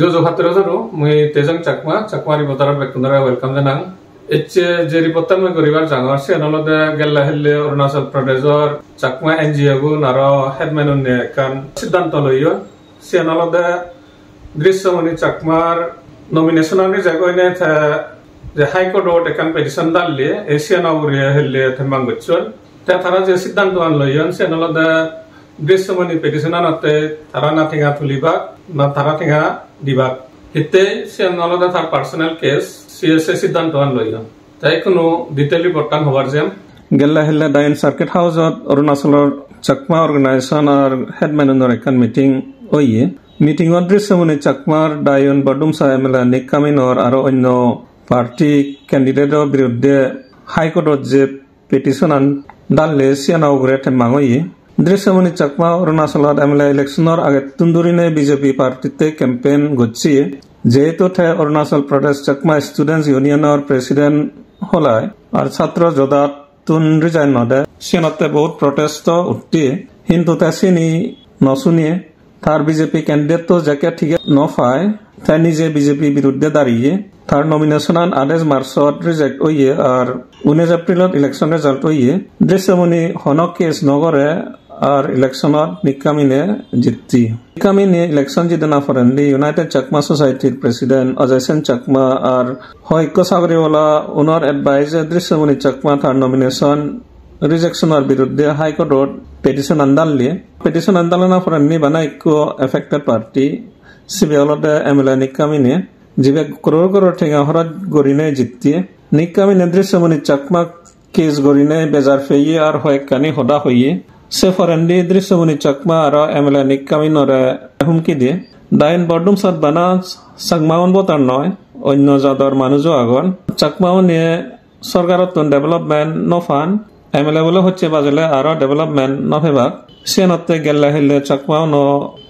যোজো ভাতৰ জৰু মই তেজং চাকমা চাকমাৰী বজাৰৰ বেকুন্দৰা ৱেলকাম জনাং এতিয়া যে ৰিপৰ্টাৰ মই কৰিবাৰ জানো আছে এনলতে গেল্লা হেল্লে অৰুণাচল প্ৰদেশৰ চাকমা এন জি অ' গুণ আৰু হেডমেন উন্নয় এখন সিদ্ধান্ত লৈ সি এনলতে দৃশ্যমণি চাকমাৰ নমিনেশ্যনৰ জাগৈনে যে হাইকোৰ্টত এখন পেটিশ্যন দালিলে এছিয়ানা উৰিয়া হেল্লে থেমাংগুচ্চল তে তাৰা যে সিদ্ধান্ত আন লৈ সি এনলতে দৃশ্যমণি পেটিশ্যন আনতে তাৰা নাথিঙা তুলিবাক না থাকা ঠিকানা দিবা সেই নলতে তার personnel case C S A সিদ্ধান্ত লইয়া তাই কোনো ডিটেইল রিপোর্ট হবার যে গেলা হেলা ডাইন সার্কিট হাউসত অরুণাচলর চাকমা অর্গেনাইজেশন আর হেড ম্যানেজার এখন মিটিং ওইয়ে মিটিং দৃশ্যমণি চাকমার ডায়ন বডুমসা এম এল এ নিক কামিনর আর অন্য পার্টি ক্যান্ডিডেটর বিরুদ্ধে হাইকোর্টত যে পিটিশন আন ডাললে সিয়ানাও গ্রেট মাঙ্গিয়ে দৃশ্যমণি চাকমা অৰুণাচলত এমএলএ ইলেকশ্যনৰ আগত তুন্দুৰিনে বিজেপি প্ৰাৰ্থীত্বে কেম্পেইন গচ্ছি যিহেতু ঠে অৰুণাচল প্ৰদেশ চাকমা ষ্টুডেণ্ট ইউনিয়নৰ প্ৰেচিডেণ্ট হলাই আৰু ছাত্ৰ যোদাত ৰিজাইন নদে সিহঁতে বহুত প্ৰটেষ্ট উঠি কিন্তু তে চিনি নচুনিয়ে তাৰ বিজেপি ক্যান্ডিডেটও যাকে ঠিক নফায় তাই নিজে বিজেপি বিৰুদ্ধে দাঁড়িয়ে তার নমিনেশন আদেশ মার্চত রিজেক্ট হইয়ে আর উনিশ এপ্রিলত ইলেকশন রেজাল্ট হইয়ে দৃশ্যমণি হনক কেস নগরে আর ইলেকশনত নিকামিনে জিতি নিকামিনে ইলেকশন জিতে না ফরেন দি ইউনাইটেড চাকমা সোসাইটির প্রেসিডেন্ট অজয় সেন চাকমা আর হৈক্য সাগরীওয়ালা উনর এডভাইজার দৃশ্যমণি চাকমা তার নমিনেশন রিজেকশনের বিরুদ্ধে হাইকোর্টত পেটিশন আন্দালিয়ে পেটিশন আন্দালনা ফরেন নি বানা ঐক্য এফেক্টেড পার্টি সিবিআইলতে এম এল এ নিকামিনে যিবে ক্রোড় ক্রোড় ঠেঙা হরত গরিনে জিতিয়ে নিকামিনে দৃশ্যমণি চাকমাক কেস গরিনে বেজাৰ ফেয়ে আৰু হয়েক কানি সদা হইয়ে সেফরান্ডি দৃশ্যমণি চকমা আর এমএলএ নিকামিনরে হুমকি দিয়ে ডাইন বর্ডুম সাত বানা চাকমাউন বতার নয় অন্য জাদর মানুষও আগন চাকমাও নিয়ে সরকারতন ডেভেলপমেন্ট নফান এমএলএ বলে হচ্ছে বাজলে আরো ডেভেলপমেন্ট নফেবাক সেনতে গেল্লা হিলে চকমাও ন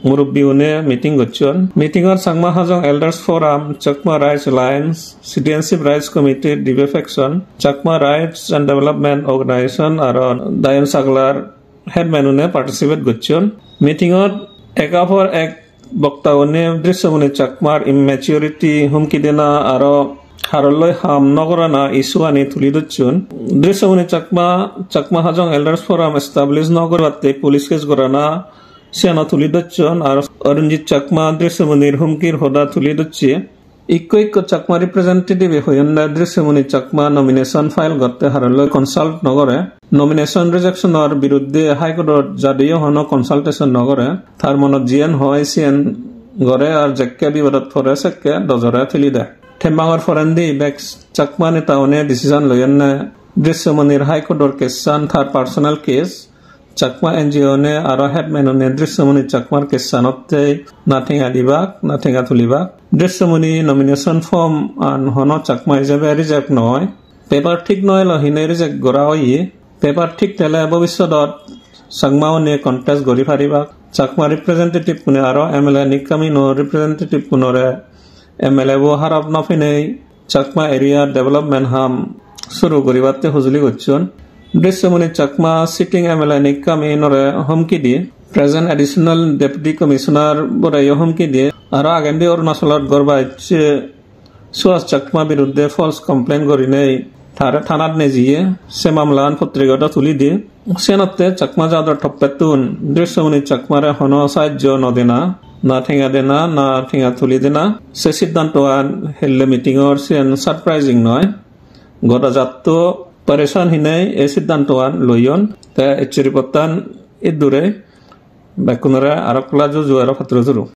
মুরব্বী উনে মিটিং করছন মিটিং এর Sangma Hajong elders forum Chakma rights alliance সিটিএনসিপ রাইটস কমিটি ডিবেফেকশন Chakma rights and development organisation আর দায়ন সাগলার হেডমেনুনে পাৰ্টিচিপেট গচ্ছন মিটিঙত একাফৰ এক বক্তা দৃশ্য মনে চাকমার ইমেচিউরিটি হুমকি দেনা আর হাৰলৈ হাম নকৰা না ইছ্যু আনি তুলি দৃশ্য মনে Chakma Chakma Hajong elders forum establish নকৰাতে পুলিচ কেছ কৰা না সেনা তুলি ধরছেন আর অরঞ্জিত চাকমা দৃশ্য মনির হুমকির হদা তুলি ধরছে ইক ঐক্য চাকমা ৰিপ্ৰেজেণ্টেটিভ হৈন্দ্ৰী শ্ৰীমণি চাকমা নমিনেশ্যন ফাইল গতে হাৰলৈ কনচাল্ট নগৰে নমিনেশ্যন ৰিজেকশ্যনৰ বিৰুদ্ধে হাইকোৰ্টত জাদীয় হন কনচাল্টেশ্যন নগৰে তাৰ মনত জি হয় হৱাই চি এন আৰু জেকে বিবাদত ফৰে চেকে দজৰে ঠেলি দে থেমাঙৰ ফৰেণ্ডি বেগ চাকমা নেতা অনে ডিচিজন লৈ অনে দৃশ্যমণিৰ হাইকোৰ্টৰ কেছান থাৰ personal case Chakma N G O' নে আৰু হেপমেনে দৃশ্যমণি চাকমাৰ কেচানতে নাথেঙা দিবাক নাথেঙা তুলিবাক দৃশ্যমণি নমিনেশ্যন ফৰ্ম আনহন চাকমা হিচাপে ৰিজেক্ট নহয় পেপাৰ ঠিক নহয় লহিনে ৰিজেক্ট কৰা হয় পেপাৰ ঠিক তেলে ভৱিষ্যতত চাকমা অনিয়ে কণ্টেষ্ট গঢ়ি ফাৰিবাক চাকমা ৰিপ্ৰেজেণ্টেটিভ কোনে আৰু এম এল এ নিকামি ন ৰিপ্ৰেজেণ্টেটিভ কোনৰে এম এল এ বহাৰ নফিনেই চাকমা এৰিয়া ডেভেলপমেণ্ট হাম চুৰু কৰিবাতে সঁজুলি গৈছোঁ Drishyamani Chakma sitting M L MLA নিকামী নরে হমকি দিয়ে প্রেজেন্ট এডিশনাল ডেপুটি কমিশনার বরে হমকি দিয়ে আর আগেন্দি দিয়ে অরুণাচলত গড়বাইচ সুহাস চাকমা বিরুদ্ধে ফলস কমপ্লেন করি নেই তার থানাত নেজিয়ে সে মামলা পত্রিকাটা তুলি দিয়ে সেনতে চাকমা যাদর ঠপ্পেতুন দৃশ্যমণি চাকমারে হন সাহায্য নদেনা না ঠেঙা দেনা না ঠেঙা তুলি দেনা সে সিদ্ধান্ত হেললে মিটিং সেন সারপ্রাইজিং নয় গদাজাত පරේෂාන් හිනේ ඒ සිද්ධාන්තවන් ලොයොන් ත එච්චරිපත්තන් ඉද්දුරේ බැකුණර අරක්ලාජු ජුවර පතුරතුරු